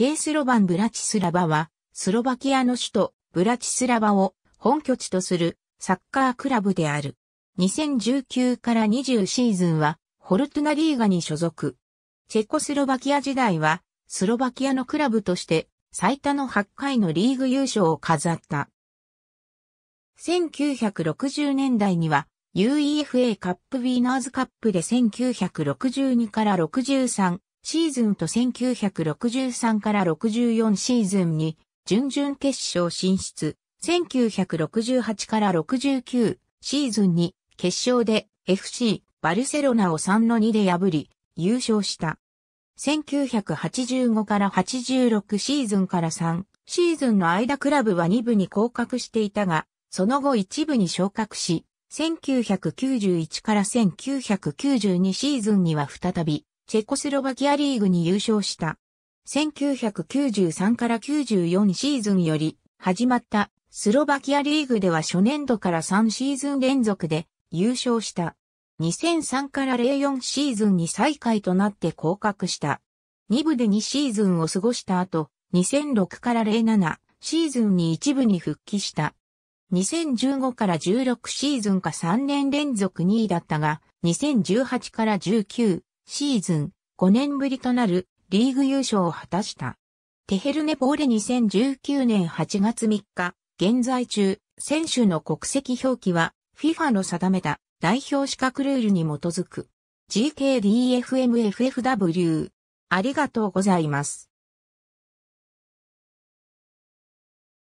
ケースロバン・ブラチスラバは、スロバキアの首都、ブラチスラバを本拠地とするサッカークラブである。2019から20シーズンは、ホルトゥナリーガに所属。チェコスロバキア時代は、スロバキアのクラブとして最多の8回のリーグ優勝を飾った。1960年代には UEFA カップウィーナーズカップで1962から63シーズンと1963から64シーズンに準々決勝進出、1968から69シーズンに決勝で FC バルセロナを3の2で破り優勝した。1985から86シーズンから3シーズンの間クラブは2部に降格していたが、その後1部に昇格し、1991から1992シーズンには再びチェコスロバキアリーグに優勝した。1993から94シーズンより始まったスロバキアリーグでは初年度から3シーズン連続で優勝した。2003から04シーズンに最下位となって降格した。2部で2シーズンを過ごした後、2006から07シーズンに1部に復帰した。2015から16シーズンか3年連続2位だったが、2018から19、シーズン5年ぶりとなるリーグ優勝を果たした。テヘルネポーレ2019年8月3日、現在中、選手の国籍表記は FIFA の定めた代表資格ルールに基づく GKDFMFFW。ありがとうございます。